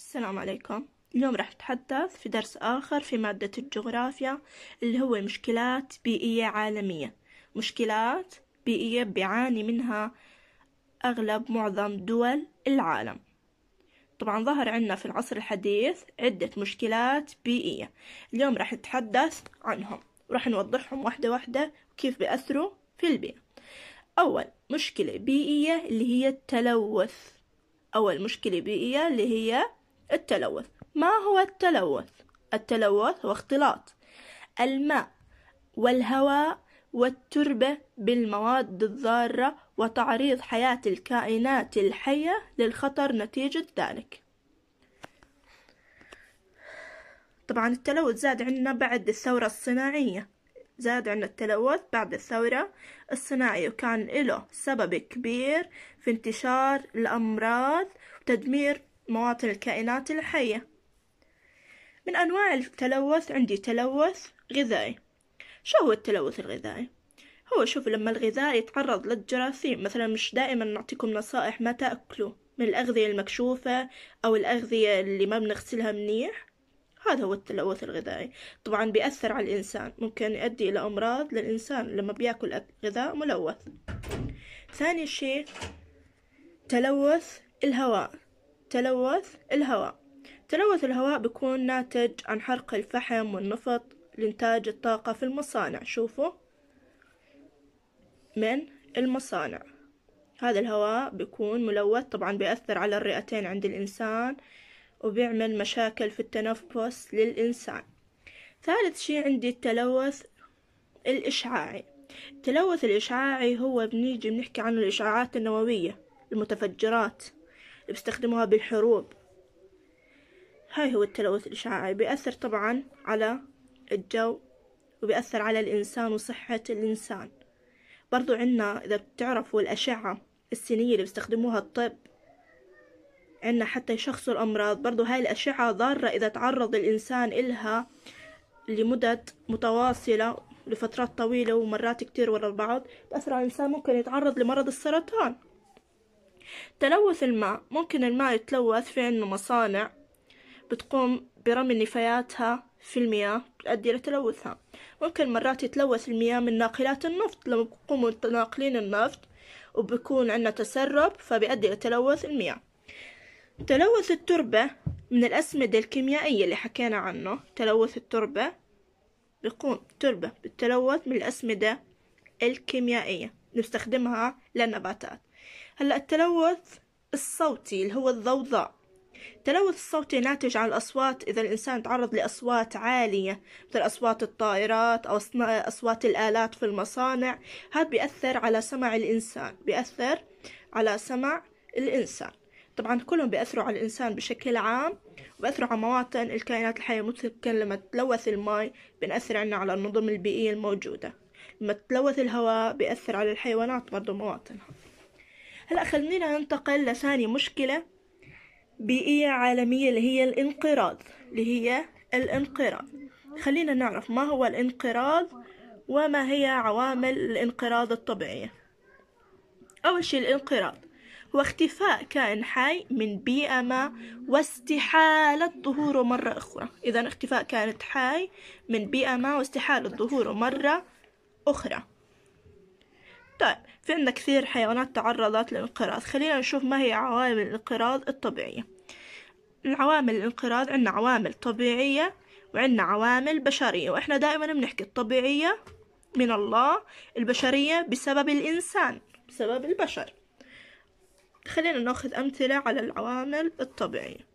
السلام عليكم اليوم راح أتحدث في درس آخر في مادة الجغرافيا اللي هو مشكلات بيئية عالمية مشكلات بيئية بيعاني منها أغلب معظم دول العالم طبعا ظهر عندنا في العصر الحديث عدة مشكلات بيئية اليوم راح نتحدث عنهم وراح نوضحهم واحدة واحدة وكيف بيأثروا في البيئة أول مشكلة بيئية اللي هي التلوث أول مشكلة بيئية اللي هي التلوث ما هو التلوث التلوث هو اختلاط الماء والهواء والتربة بالمواد الضارة وتعريض حياة الكائنات الحية للخطر نتيجة ذلك طبعا التلوث زاد عندنا بعد الثورة الصناعية زاد عندنا التلوث بعد الثورة الصناعية وكان له سبب كبير في انتشار الأمراض وتدمير مواطن الكائنات الحية من أنواع التلوث عندي تلوث غذائي شو هو التلوث الغذائي؟ هو شوف لما الغذاء يتعرض للجراثيم مثلا مش دائما نعطيكم نصائح ما تأكلوا من الأغذية المكشوفة أو الأغذية اللي ما بنغسلها منيح هذا هو التلوث الغذائي طبعا بيأثر على الإنسان ممكن يؤدي إلى أمراض للإنسان لما بيأكل غذاء ملوث ثاني شيء تلوث الهواء تلوث الهواء تلوث الهواء بيكون ناتج عن حرق الفحم والنفط لإنتاج الطاقة في المصانع شوفوا من المصانع هذا الهواء بيكون ملوث طبعا بيأثر على الرئتين عند الإنسان وبيعمل مشاكل في التنفس للإنسان ثالث شيء عندي التلوث الإشعاعي التلوث الإشعاعي هو بنيجي بنحكي عنه الإشعاعات النووية المتفجرات اللي بيستخدموها بالحروب هاي هو التلوث الإشعاعي بيأثر طبعا على الجو وبيأثر على الإنسان وصحة الإنسان برضو عنا إذا بتعرفوا الأشعة السينية اللي بيستخدموها الطب عنا حتى يشخصوا الأمراض برضو هاي الأشعة ضارة إذا تعرض الإنسان إلها لمدة متواصلة لفترات طويلة ومرات كتير ورا بعض بأثر على الإنسان ممكن يتعرض لمرض السرطان تلوث الماء ممكن الماء يتلوث في أنه مصانع بتقوم برمي نفاياتها في المياه تؤدي لتلوثها ممكن مرات يتلوث المياه من ناقلات النفط لما بيقوموا ناقلين النفط وبكون عندنا تسرب فبيؤدي لتلوث المياه تلوث التربة من الأسمدة الكيميائية اللي حكينا عنه تلوث التربة بيقوم التربة بالتلوث من الأسمدة الكيميائية نستخدمها للنباتات هلا التلوث الصوتي اللي هو الضوضاء التلوث الصوتي ناتج عن الأصوات إذا الإنسان تعرض لأصوات عالية مثل أصوات الطائرات أو أصوات الآلات في المصانع هذا بيأثر على سمع الإنسان بيأثر على سمع الإنسان طبعا كلهم بيأثروا على الإنسان بشكل عام وبأثروا على مواطن الكائنات الحية مثل لما تلوث الماء بنأثر عنا على النظم البيئية الموجودة لما تلوث الهواء بيأثر على الحيوانات برضو مواطنها هلا خلينا ننتقل لثاني مشكلة بيئية عالمية اللي هي الانقراض اللي هي الانقراض خلينا نعرف ما هو الانقراض وما هي عوامل الانقراض الطبيعية أول شيء الانقراض هو اختفاء كائن حي من بيئة ما واستحالة ظهوره مرة أخرى إذا اختفاء كائن حي من بيئة ما واستحالة ظهوره مرة أخرى طيب عندنا كثير حيوانات تعرضت للانقراض خلينا نشوف ما هي عوامل الانقراض الطبيعية العوامل الانقراض عندنا عوامل طبيعية وعندنا عوامل بشرية وإحنا دائما بنحكي الطبيعية من الله البشرية بسبب الإنسان بسبب البشر خلينا ناخذ أمثلة على العوامل الطبيعية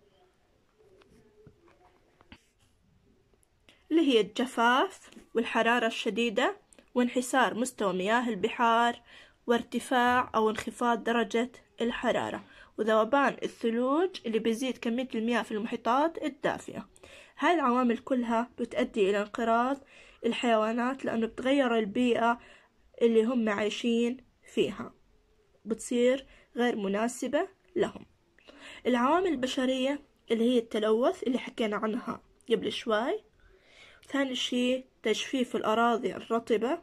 اللي هي الجفاف والحرارة الشديدة وانحسار مستوى مياه البحار وارتفاع أو انخفاض درجة الحرارة وذوبان الثلوج اللي بيزيد كمية المياه في المحيطات الدافئة هاي العوامل كلها بتؤدي إلى انقراض الحيوانات لأنه بتغير البيئة اللي هم عايشين فيها بتصير غير مناسبة لهم العوامل البشرية اللي هي التلوث اللي حكينا عنها قبل شوي ثاني شيء تجفيف الأراضي الرطبة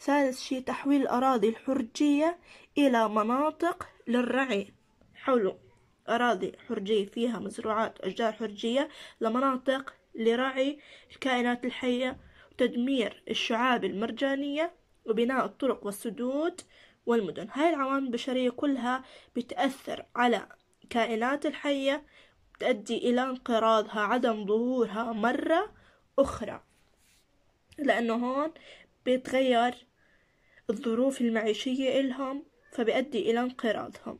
ثالث شيء تحويل الأراضي الحرجية إلى مناطق للرعي حول أراضي حرجية فيها مزروعات وأشجار حرجية لمناطق لرعي الكائنات الحية وتدمير الشعاب المرجانية وبناء الطرق والسدود والمدن هاي العوامل البشرية كلها بتأثر على الكائنات الحية تؤدي إلى انقراضها عدم ظهورها مرة أخرى لأنه هون بيتغير الظروف المعيشية إلهم فبيؤدي إلى انقراضهم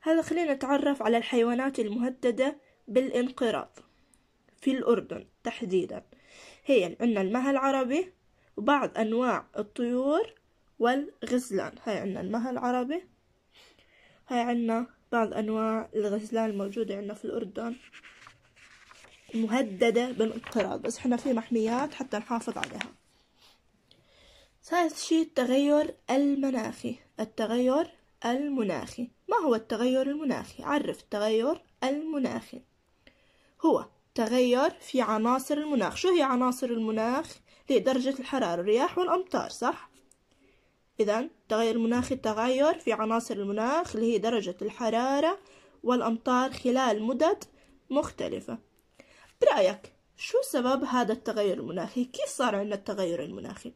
هلا خلينا نتعرف على الحيوانات المهددة بالانقراض في الأردن تحديدا هي عندنا المها العربي وبعض أنواع الطيور والغزلان هاي عندنا المها العربي هاي عندنا بعض أنواع الغزلان الموجودة عندنا في الأردن مهددة بالانقراض بس احنا في محميات حتى نحافظ عليها ثالث شيء التغير المناخي التغير المناخي ما هو التغير المناخي عرف التغير المناخي هو تغير في عناصر المناخ شو هي عناصر المناخ هي درجة الحرارة الرياح والأمطار صح إذا تغير المناخي تغير في عناصر المناخ اللي هي درجة الحرارة والأمطار خلال مدد مختلفة برأيك شو سبب هذا التغير المناخي كيف صار عندنا التغير المناخي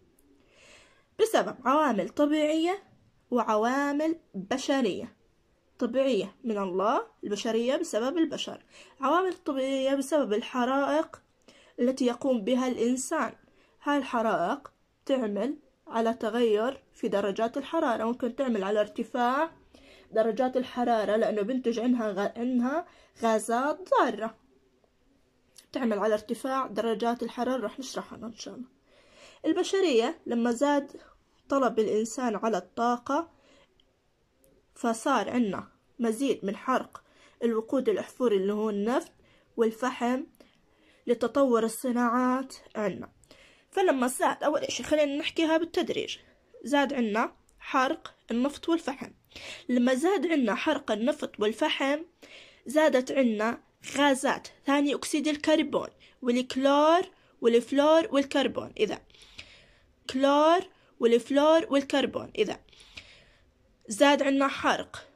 بسبب عوامل طبيعية وعوامل بشرية طبيعية من الله البشرية بسبب البشر عوامل طبيعية بسبب الحرائق التي يقوم بها الإنسان هاي الحرائق تعمل على تغير في درجات الحرارة ممكن تعمل على ارتفاع درجات الحرارة لأنه بنتج عنها غازات ضارة تعمل على ارتفاع درجات الحرارة رح نشرحها إن شاء الله البشرية لما زاد طلب الإنسان على الطاقة فصار عنا مزيد من حرق الوقود الأحفوري اللي هو النفط والفحم لتطور الصناعات عنا فلما زاد أول إشي خلينا نحكيها بالتدريج زاد عنا حرق النفط والفحم لما زاد عنا حرق النفط والفحم زادت عنا غازات ثاني أكسيد الكربون والكلور والفلور والكربون إذا كلور والفلور والكربون إذا زاد عنا حرق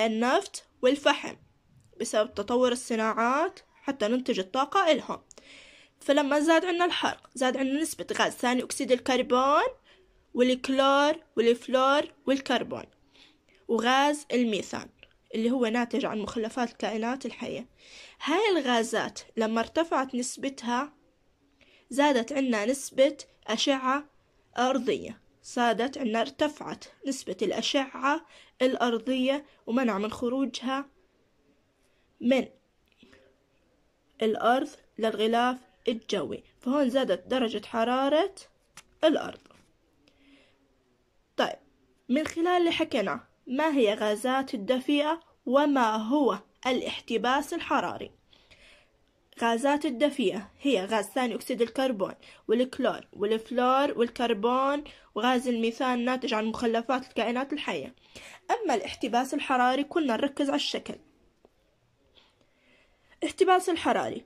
النفط والفحم بسبب تطور الصناعات حتى ننتج الطاقة إلهم فلما زاد عنا الحرق زاد عنا نسبة غاز ثاني أكسيد الكربون والكلور والفلور والكربون وغاز الميثان اللي هو ناتج عن مخلفات الكائنات الحية هاي الغازات لما ارتفعت نسبتها زادت عنا نسبة أشعة أرضية زادت عنا ارتفعت نسبة الأشعة الأرضية ومنع من خروجها من الأرض للغلاف الجوي فهون زادت درجة حرارة الأرض طيب من خلال اللي حكيناه ما هي غازات الدفيئة وما هو الاحتباس الحراري غازات الدفيئة هي غاز ثاني أكسيد الكربون والكلور والفلور والكربون وغاز الميثان ناتج عن مخلفات الكائنات الحية أما الاحتباس الحراري كنا نركز على الشكل احتباس الحراري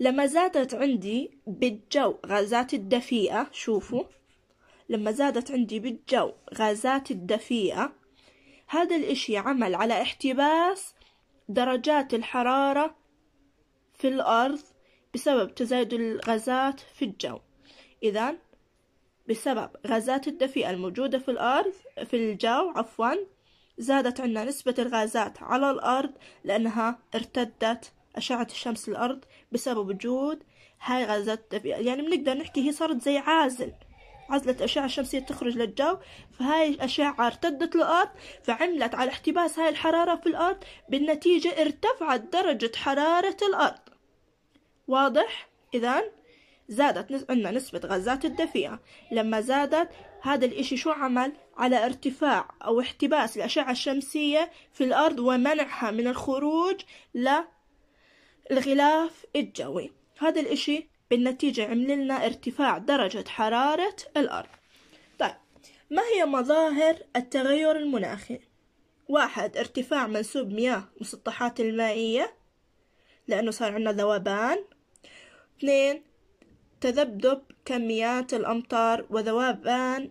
لما زادت عندي بالجو غازات الدفيئة شوفوا لما زادت عندي بالجو غازات الدفيئة هذا الإشي عمل على احتباس درجات الحرارة في الأرض بسبب تزايد الغازات في الجو إذا بسبب غازات الدفيئة الموجودة في الأرض في الجو عفوا زادت عندنا نسبة الغازات على الأرض لأنها ارتدت أشعة الشمس الأرض بسبب وجود هاي غازات الدفيئة يعني بنقدر نحكي هي صارت زي عازل عزلة الأشعة الشمسية تخرج للجو فهاي الأشعة ارتدت الأرض فعملت على احتباس هاي الحرارة في الأرض بالنتيجة ارتفعت درجة حرارة الأرض واضح؟ إذا زادت عندنا نسبة غازات الدفيئة لما زادت هذا الإشي شو عمل على ارتفاع أو احتباس الأشعة الشمسية في الأرض ومنعها من الخروج للغلاف الجوي هذا الإشي بالنتيجة عمل لنا ارتفاع درجة حرارة الأرض طيب ما هي مظاهر التغير المناخي؟ واحد ارتفاع منسوب مياه مسطحات المائية لأنه صار عندنا ذوبان اثنين تذبذب كميات الأمطار وذوبان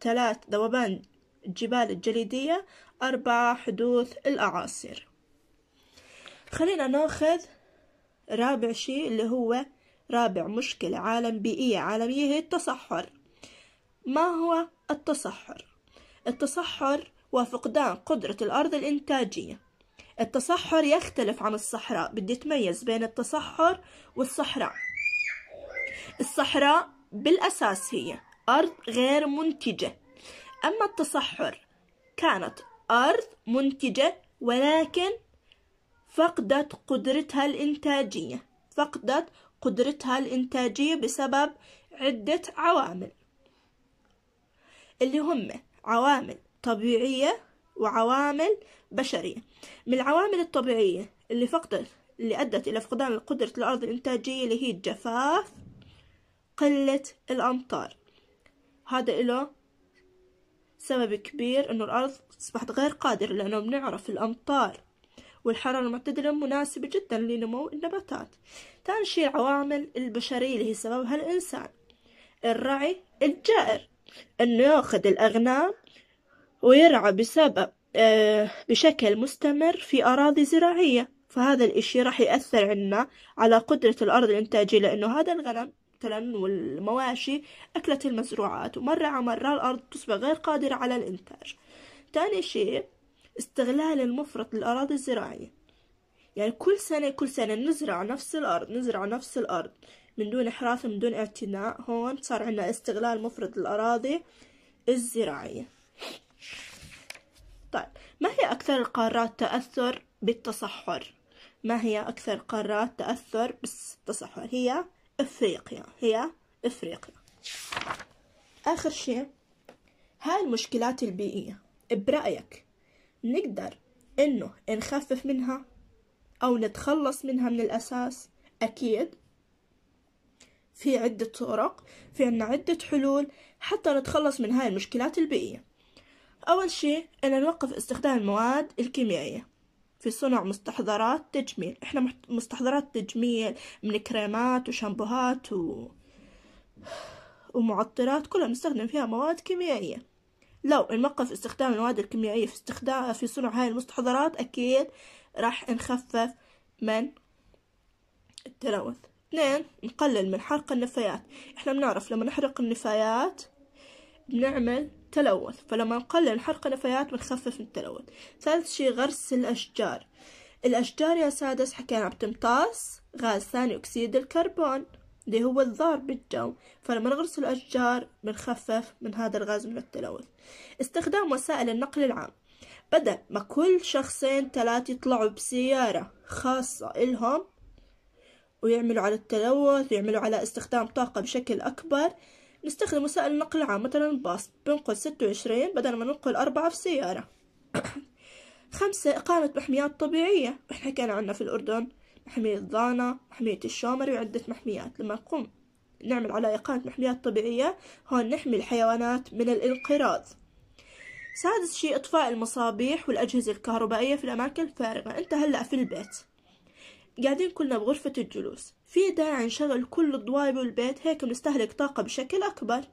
ثلاث ذوبان الجبال الجليدية أربعة حدوث الأعاصير خلينا ناخذ رابع شيء اللي هو رابع مشكلة عالم بيئية عالمية هي التصحر ما هو التصحر؟ التصحر وفقدان قدرة الأرض الإنتاجية التصحر يختلف عن الصحراء بدي تميز بين التصحر والصحراء الصحراء بالأساس هي أرض غير منتجة أما التصحر كانت أرض منتجة ولكن فقدت قدرتها الإنتاجية فقدت قدرتها الإنتاجية بسبب عدة عوامل اللي هم عوامل طبيعية وعوامل بشرية من العوامل الطبيعية اللي فقدت اللي أدت إلى فقدان قدرة الأرض الإنتاجية اللي هي الجفاف قلة الأمطار هذا له سبب كبير إنه الأرض أصبحت غير قادرة لأنه بنعرف الأمطار والحرارة المعتدلة مناسبة جدا لنمو النباتات شي العوامل البشرية اللي هي سببها الإنسان الرعي الجائر أنه يأخذ الأغنام ويرعى بسبب آه، بشكل مستمر في أراضي زراعية فهذا الإشي راح يأثر عنا على قدرة الأرض الإنتاجية لأنه هذا الغنم مثلا والمواشي أكلت المزروعات ومرة على مرة الأرض تصبح غير قادرة على الإنتاج تاني شيء استغلال المفرط للأراضي الزراعية يعني كل سنة كل سنة نزرع نفس الأرض نزرع نفس الأرض من دون إحراث من دون اعتناء هون صار عنا استغلال مفرط للأراضي الزراعية طيب ما هي أكثر القارات تأثر بالتصحر؟ ما هي أكثر قارات تأثر بالتصحر؟ هي أفريقيا هي أفريقيا آخر شيء هاي المشكلات البيئية برأيك نقدر إنه نخفف منها أو نتخلص منها من الأساس أكيد في عدة طرق في عنا عدة حلول حتى نتخلص من هاي المشكلات البيئية أول شيء أن نوقف استخدام المواد الكيميائية في صنع مستحضرات تجميل إحنا مستحضرات تجميل من كريمات وشامبوهات و... ومعطرات كلها نستخدم فيها مواد كيميائية لو نوقف استخدام المواد الكيميائية في استخدام في صنع هاي المستحضرات أكيد راح نخفف من التلوث اثنين نقلل من حرق النفايات احنا بنعرف لما نحرق النفايات بنعمل تلوث فلما نقلل حرق النفايات بنخفف من التلوث ثالث شي غرس الأشجار الأشجار يا سادس حكينا بتمتص غاز ثاني أكسيد الكربون اللي هو الضار بالجو فلما نغرس الأشجار بنخفف من هذا الغاز من التلوث استخدام وسائل النقل العام بدل ما كل شخصين ثلاثة يطلعوا بسيارة خاصة إلهم ويعملوا على التلوث ويعملوا على استخدام طاقة بشكل أكبر نستخدم وسائل النقل العام مثلا الباص بنقل ستة وعشرين بدل ما ننقل أربعة في سيارة خمسة إقامة محميات طبيعية إحنا كان عنا في الأردن محمية الضانة محمية الشومري وعدة محميات لما نقوم نعمل على إقامة محميات طبيعية هون نحمي الحيوانات من الانقراض سادس شيء إطفاء المصابيح والأجهزة الكهربائية في الأماكن الفارغة أنت هلأ في البيت قاعدين كلنا بغرفة الجلوس في داعي نشغل كل الضوايب والبيت هيك بنستهلك طاقة بشكل أكبر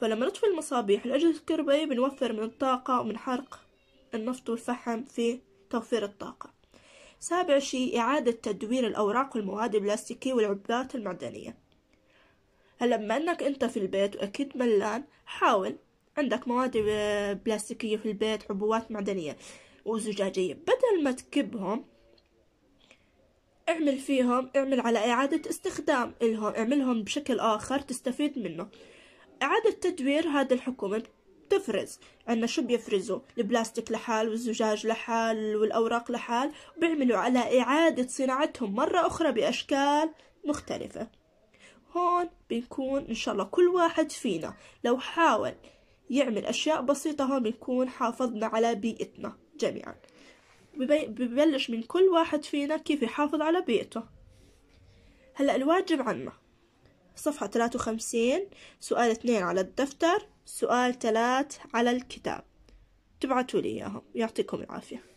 فلما نطفي المصابيح والأجهزة الكهربائية بنوفر من الطاقة ومن حرق النفط والفحم في توفير الطاقة سابع شيء إعادة تدوير الأوراق والمواد البلاستيكية والعبات المعدنية هلا أنك أنت في البيت وأكيد ملان حاول عندك مواد آه، بلاستيكية في البيت عبوات معدنية وزجاجية بدل ما تكبهم اعمل فيهم اعمل على إعادة استخدام إلهم اعملهم بشكل آخر تستفيد منه إعادة تدوير هذا الحكومة تفرز عندنا شو بيفرزوا البلاستيك لحال والزجاج لحال والأوراق لحال بيعملوا على إعادة صناعتهم مرة أخرى بأشكال مختلفة هون بنكون إن شاء الله كل واحد فينا لو حاول يعمل أشياء بسيطة هون بنكون حافظنا على بيئتنا جميعا ببلش من كل واحد فينا كيف يحافظ على بيئته هلأ الواجب عنا صفحة 53 سؤال 2 على الدفتر سؤال ثلاث على الكتاب تبعتوا لي إياهم يعطيكم العافية